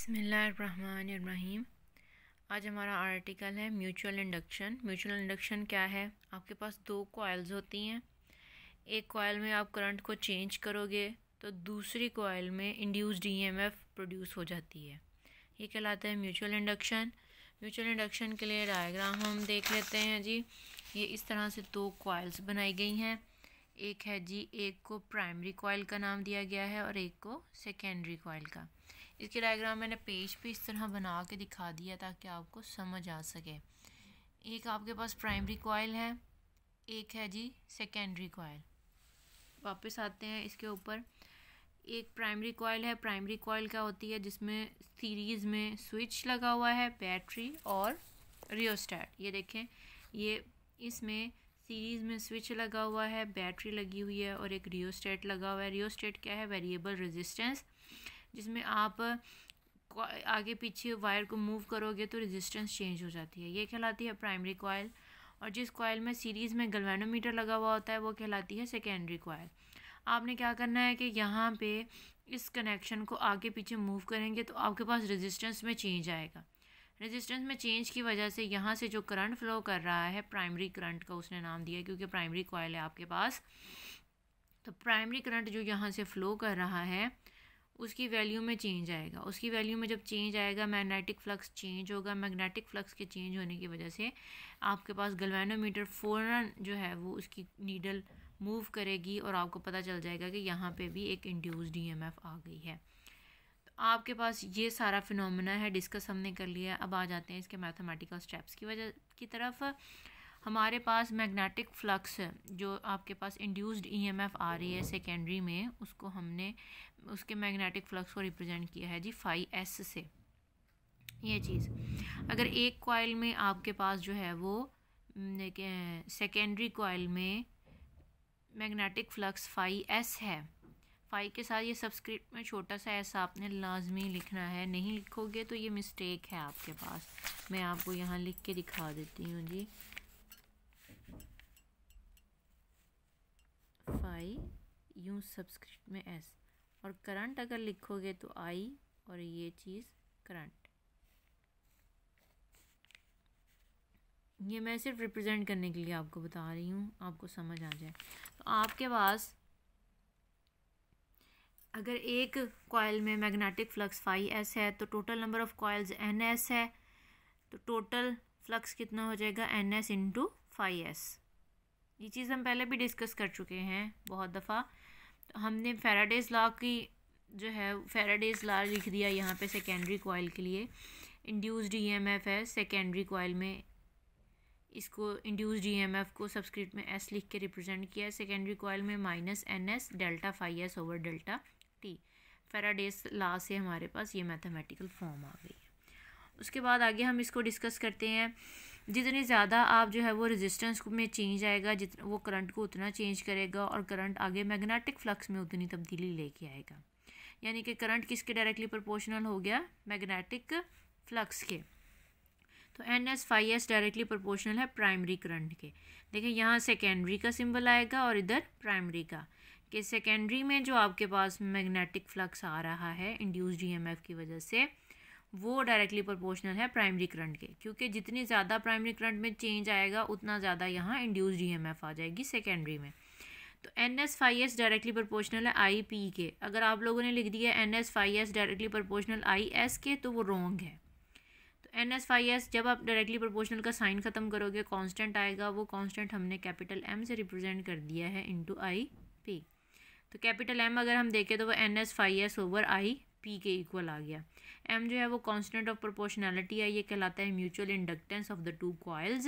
बसमीम आज हमारा आर्टिकल है म्यूचुअल इंडक्शन म्यूचुअल इंडक्शन क्या है आपके पास दो कोयल्स होती हैं एक कोयल में आप करंट को चेंज करोगे तो दूसरी कोयल में एम ईएमएफ प्रोड्यूस हो जाती है ये कहलाता है म्यूचुअल इंडक्शन म्यूचुअल इंडक्शन के लिए डायग्राम हम देख लेते हैं जी ये इस तरह से दो कोयल्स बनाई गई हैं एक है जी एक को प्राइमरी कोयल का नाम दिया गया है और एक को सेकेंडरी कोयल का इसके डायग्राम मैंने पेज पे इस तरह बना के दिखा दिया ताकि आपको समझ आ सके एक आपके पास प्राइमरी कॉयल है एक है जी सेकेंडरी कॉयल वापस आते हैं इसके ऊपर एक प्राइमरी कॉयल है प्राइमरी कॉयल क्या होती है जिसमें सीरीज़ में स्विच लगा हुआ है बैटरी और रियोस्टैट ये देखें ये इसमें सीरीज़ में स्विच लगा हुआ है बैटरी लगी हुई है और एक रियोस्टेट लगा हुआ है रियोस्टेट क्या है वेरिएबल रेजिस्टेंस जिसमें आप आगे पीछे वायर को मूव करोगे तो रेजिस्टेंस चेंज हो जाती है ये कहलाती है प्राइमरी कॉयल और जिस कॉयल में सीरीज़ में गलवेनोमीटर लगा हुआ होता है वो कहलाती है सेकेंडरी कॉयल आपने क्या करना है कि यहाँ पे इस कनेक्शन को आगे पीछे मूव करेंगे तो आपके पास रेजिस्टेंस में चेंज आएगा रेजिस्टेंस में चेंज की वजह से यहाँ से जो करंट फ्लो कर रहा है प्राइमरी करंट का उसने नाम दिया क्योंकि प्राइमरी कॉयल है आपके पास तो प्राइमरी करंट जो यहाँ से फ़्लो कर रहा है उसकी वैल्यू में चेंज आएगा उसकी वैल्यू में जब चेंज आएगा मैग्नेटिक फ्लक्स चेंज होगा मैग्नेटिक फ्लक्स के चेंज होने की वजह से आपके पास गलवानोमीटर फ़ौरन जो है वो उसकी नीडल मूव करेगी और आपको पता चल जाएगा कि यहाँ पे भी एक इंड्यूस डीएमएफ e आ गई है तो आपके पास ये सारा फिनोमेना है डिस्कस हमने कर लिया अब आ जाते हैं इसके मैथमेटिकल स्टेप्स की वजह की तरफ हमारे पास मैग्नेटिक फ्लक्स जो आपके पास इंड्यूस्ड ईएमएफ e आ रही है सेकेंडरी में उसको हमने उसके मैग्नेटिक फ्लक्स को रिप्रेजेंट किया है जी फाइव एस से ये चीज़ अगर एक कॉयल में आपके पास जो है वो सेकेंडरी कोयल में मैग्नेटिक फ्लक्स फाई एस है फाई के साथ ये सब्सक्रिप्ट में छोटा सा ऐसा आपने लाजमी लिखना है नहीं लिखोगे तो ये मिस्टेक है आपके पास मैं आपको यहाँ लिख के दिखा देती हूँ जी फाई यू सब्सक्रिप्ट में एस और करंट अगर लिखोगे तो आई और ये चीज़ करंट ये मैं सिर्फ रिप्रेजेंट करने के लिए आपको बता रही हूँ आपको समझ आ जाए तो आपके पास अगर एक कॉयल में मैग्नेटिक फ्लक्स फाई एस है तो total number of coils N S है तो टोटल फ्लक्स कितना हो जाएगा N S into phi S ये चीज़ हम पहले भी डिस्कस कर चुके हैं बहुत दफ़ा हमने फेराडेज लॉ की जो है फेराडेज लॉ लिख दिया यहाँ पे सेकेंडरी कोयल के लिए एम ईएमएफ e है सेकेंडरी कोयल में इसको एम ईएमएफ e को सब्सक्रिप्ट में एस लिख के रिप्रेजेंट किया है सेकेंडरी कोयल में minus N S delta five S over delta T Faraday's law से हमारे पास ये मैथमेटिकल फॉर्म आ गई उसके बाद आगे हम इसको डिस्कस करते हैं जितने ज़्यादा आप जो है वो रेजिस्टेंस में चेंज आएगा जितना वो करंट को उतना चेंज करेगा और करंट आगे मैग्नेटिक फ्लक्स में उतनी तब्दीली लेके आएगा यानी कि करंट किसके डायरेक्टली प्रोपोर्शनल हो गया मैग्नेटिक फ्लक्स के तो N S five S directly proportional है प्राइमरी करंट के देखिए यहाँ सेकेंडरी का सिंबल आएगा और इधर प्राइमरी का कि सेकेंडरी में जो आपके पास मैग्नेटिक फ्लक्स आ रहा है इंड्यूस एफ़ e की वजह से वो डायरेक्टली प्रोपोर्शनल है प्राइमरी करंट के क्योंकि जितनी ज़्यादा प्राइमरी करंट में चेंज आएगा उतना ज़्यादा यहाँ इंड्यूस डी एम एफ आ जाएगी सेकेंडरी में तो N S phi S directly proportional है आई पी के अगर आप लोगों ने लिख दिया N S phi S directly proportional I S के तो वो रॉन्ग है तो एन एस फाई एस जब आप डायरेक्टली प्रोपोर्शनल का साइन ख़त्म करोगे कॉन्स्टेंट आएगा वो कॉन्स्टेंट हमने कैपिटल एम से रिप्रजेंट कर दिया है इंटू आई पी तो कैपिटल एम अगर हम देखें तो वो N S phi S over I P के इक्वल आ गया एम जो है वो कॉन्स्टेंट ऑफ प्रोपोर्शनैलिटी है ये कहलाता है mutual inductance of the two coils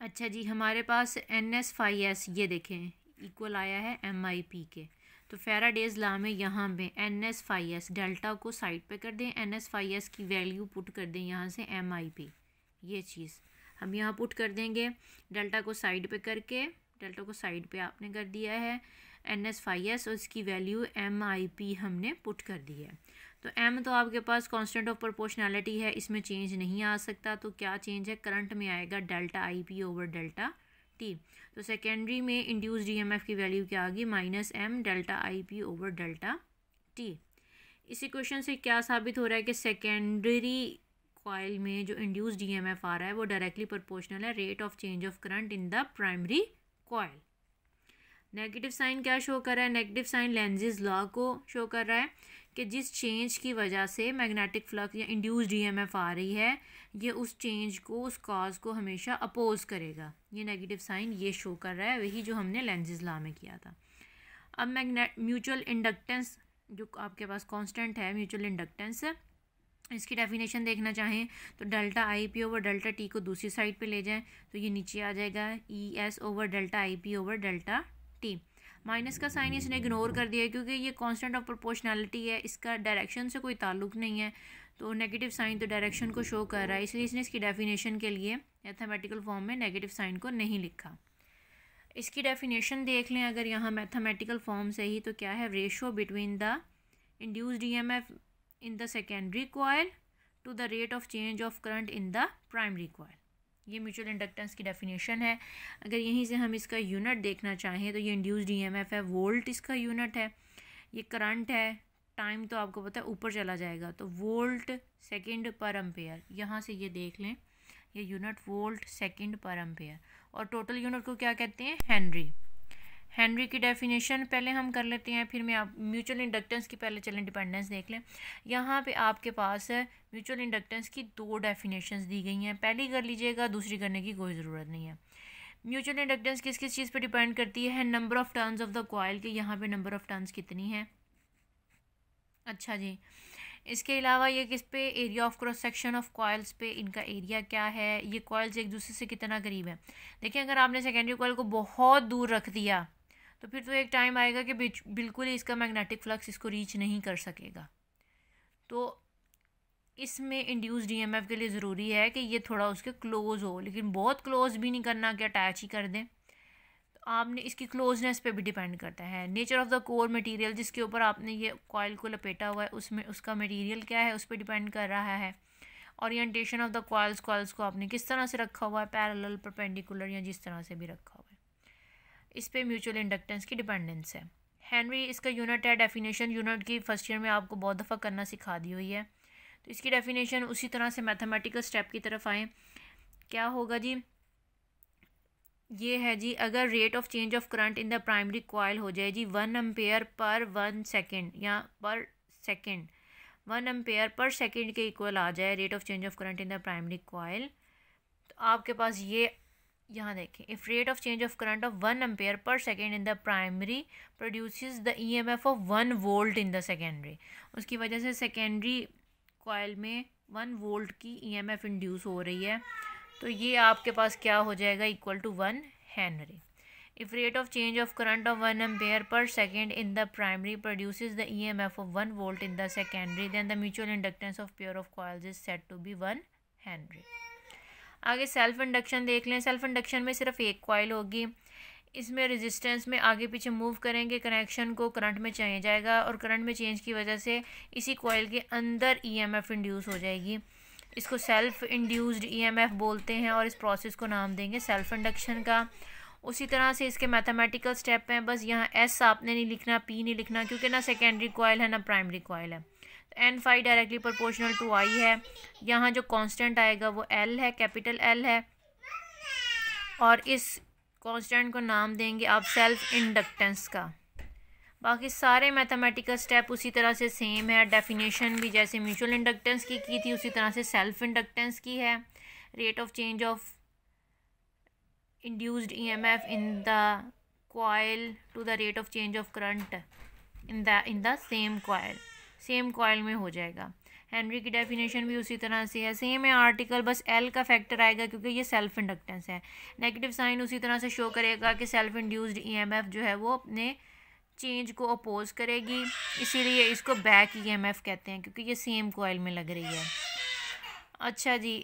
अच्छा जी हमारे पास एन एस फाई एस ये देखें इक्वल आया है एम आई पी के तो फेराडेज ला में यहाँ पे N S phi S delta को साइड पे कर दें एन एस फाई एस की वैल्यू पुट कर दें यहाँ से एम आई पी ये चीज़ हम यहाँ पुट कर देंगे डेल्टा को साइड पे करके डेल्टा को साइड पे आपने कर दिया है एन एस फाइव एस और इसकी वैल्यू एम आई पी हमने पुट कर दी है तो एम तो आपके पास कॉन्स्टेंट ऑफ प्रोपोर्शनैलिटी है इसमें चेंज नहीं आ सकता तो क्या चेंज है करंट में आएगा delta I P over delta T तो सेकेंडरी में इंड्यूस डी एम एफ की वैल्यू क्या आ गई minus M delta I P over delta T इसी क्वेश्चन से क्या साबित हो रहा है कि सेकेंडरी कॉयल में जो इंड्यूस डी एम एफ आ रहा है वो डायरेक्टली प्रोपोर्शनल है rate of change of current in the primary coil negative sign क्या शो कर रहा है नेगेटिव साइन लेंजेज लॉ को शो कर रहा है कि जिस चेंज की वजह से मैग्नेटिक फ्लक्स या इंड्यूस ईएमएफ e आ रही है ये उस चेंज को उस कॉज को हमेशा अपोज करेगा ये नेगेटिव साइन ये शो कर रहा है वही जो हमने लेंजेज लॉ में किया था अब मैगने म्यूचुअल इंडक्टेंस जो आपके पास कांस्टेंट है म्यूचुअल इंडक्टेंस इसकी डेफिनेशन देखना चाहें तो delta I P over delta T को दूसरी साइड पे ले जाएं तो ये नीचे आ जाएगा E S over delta I P over delta fifty minus का साइन इसने इग्नोर कर दिया क्योंकि ये कांस्टेंट ऑफ प्रोपोर्शनैलिटी है इसका डायरेक्शन से कोई ताल्लुक नहीं है तो नेगेटिव साइन तो डायरेक्शन को शो कर रहा है इसलिए इसने इसकी डेफिनेशन के लिए मैथमेटिकल फॉर्म में नेगेटिव साइन को नहीं लिखा इसकी डेफिनेशन देख लें अगर यहाँ मैथमेटिकल फॉर्म से ही तो क्या है ratio between the M F in the secondary coil to the rate of change of current in the primary coil ये म्यूचुअल इंडक्टेंस की डेफिनेशन है अगर यहीं से हम इसका यूनिट देखना चाहें तो ये इंड्यूस्ड ईएमएफ e है वोल्ट इसका यूनिट है ये करंट है टाइम तो आपको पता है ऊपर चला जाएगा तो वोल्ट सेकंड पर एम्पेयर यहाँ से ये देख लें ये unit volt second per ampere और टोटल यूनिट को क्या कहते हैं हेनरी हेनरी की डेफिनेशन पहले हम कर लेते हैं फिर मैं आप म्यूचुअल इंडक्टेंस की पहले चलें डिपेंडेंस देख लें यहाँ पे आपके पास म्यूचुअल इंडक्टेंस की दो डेफिनेशंस दी गई हैं पहली कर लीजिएगा दूसरी करने की कोई ज़रूरत नहीं है म्यूचुअल इंडक्टेंस किस किस चीज़ पे डिपेंड करती है number of turns of the coil के यहाँ पर नंबर ऑफ़ टर्नस कितनी है अच्छा जी इसके अलावा ये किस पे area of cross section of coils पे इनका एरिया क्या है ये कॉयल्स एक दूसरे से कितना करीब है देखिए अगर आपने सेकेंडरी कॉयल को बहुत दूर रख दिया तो फिर तो एक टाइम आएगा कि बिल्कुल ही इसका मैग्नेटिक फ्लक्स इसको रीच नहीं कर सकेगा तो इसमें इंड्यूस डीएमएफ के लिए ज़रूरी है कि ये थोड़ा उसके क्लोज़ हो लेकिन बहुत क्लोज़ भी नहीं करना कि अटैच ही कर दें तो आपने इसकी क्लोजनेस पे भी डिपेंड करता है nature of the core material जिसके ऊपर आपने ये कॉयल को लपेटा हुआ है उसमें उसका मटेरियल क्या है उस पर डिपेंड कर रहा है orientation of the coils coils को आपने किस तरह से रखा हुआ है पैरल परपेंडिकुलर या जिस तरह से भी रखा हुआ है इस पर म्यूचुअल इंडक्टेंस की डिपेंडेंस है हैनरी इसका यूनिट है डेफिनेशन यूनिट की फर्स्ट ईयर में आपको बहुत दफ़ा करना सिखा दी हुई है तो इसकी डेफिनेशन उसी तरह से मैथमेटिकल स्टेप की तरफ आए क्या होगा जी ये है जी अगर rate of change of current in the primary coil हो जाए जी one ampere per one second या per second one ampere per second के इक्वल आ जाए rate of change of current in the primary coil तो आपके पास ये यहाँ देखें if rate of change of current of one ampere per second in the primary produce the E M F of one volt in the secondary उसकी वजह से secondary coil में वन वोल्ट की ई एम एफ इंड्यूस हो रही है तो ये आपके पास क्या हो जाएगा equal to one henry if rate of change of current of one ampere per second in the primary produce the E M F of one volt in the secondary then the mutual inductance of pure of coils is set to be one henry आगे self induction देख लें self induction में सिर्फ एक coil होगी इसमें resistance में आगे पीछे मूव करेंगे कनेक्शन को करंट में चेंज जाएगा और करंट में चेंज की वजह से इसी कॉइल के अंदर ईएमएफ इंड्यूस हो जाएगी इसको सेल्फ इंड्यूस्ड ईएमएफ बोलते हैं और इस प्रोसेस को नाम देंगे सेल्फ इंडक्शन का उसी तरह से इसके मैथमेटिकल स्टेप हैं बस यहाँ एस आपने नहीं लिखना पी नहीं लिखना क्योंकि ना सेकेंडरी कॉयल है ना प्राइमरी कॉयल है and phi directly proportional to I है यहाँ जो कांस्टेंट आएगा वो एल है कैपिटल एल है और इस कांस्टेंट को नाम देंगे आप सेल्फ इंडक्टेंस का बाकी सारे मैथमेटिकल स्टेप उसी तरह से सेम है डेफिनेशन भी जैसे म्यूचुअल इंडक्टेंस की की थी उसी तरह से सेल्फ इंडक्टेंस की है rate of change of induced EMF in the coil to the rate of change of current in the in the same coil same coil में हो जाएगा हेनरी की डेफिनेशन भी उसी तरह से है सेम है आर्टिकल बस एल का फैक्टर आएगा क्योंकि ये सेल्फ इंडक्टेंस है नेगेटिव साइन उसी तरह से शो करेगा कि सेल्फ इंड्यूस्ड ईएमएफ जो है वो अपने चेंज को अपोज करेगी इसीलिए इसको बैक ईएमएफ e कहते हैं क्योंकि ये सेम कॉयल में लग रही है अच्छा जी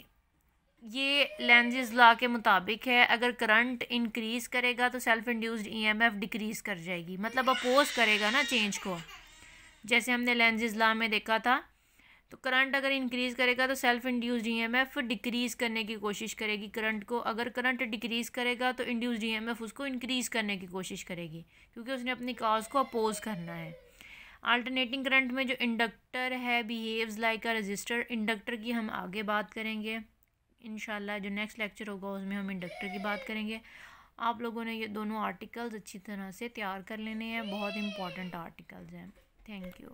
ये लेंजेज लॉ के मुताबिक है अगर करंट इंक्रीज़ करेगा तो सेल्फ इंड्यूस्ड ईएमएफ डिक्रीज़ कर जाएगी मतलब अपोज करेगा ना चेंज को जैसे हमने लेंजेज ला में देखा था तो करंट अगर इंक्रीज़ करेगा तो सेल्फ इंड्यूस्ड ईएमएफ डिक्रीज़ करने की कोशिश करेगी करंट को अगर करंट डिक्रीज़ करेगा तो इंड्यूस्ड ईएमएफ e उसको इंक्रीज़ करने की कोशिश करेगी क्योंकि उसने अपनी काज़ को अपोज करना है अल्टरनेटिंग करंट में जो इंडक्टर है behaves like a resistor inductor की हम आगे बात करेंगे इन जो नेक्स्ट लेक्चर होगा उसमें हम इंडक्टर की बात करेंगे आप लोगों ने ये दोनों आर्टिकल्स अच्छी तरह से तैयार कर लेने हैं बहुत इंपॉर्टेंट आर्टिकल्स हैं Thank you.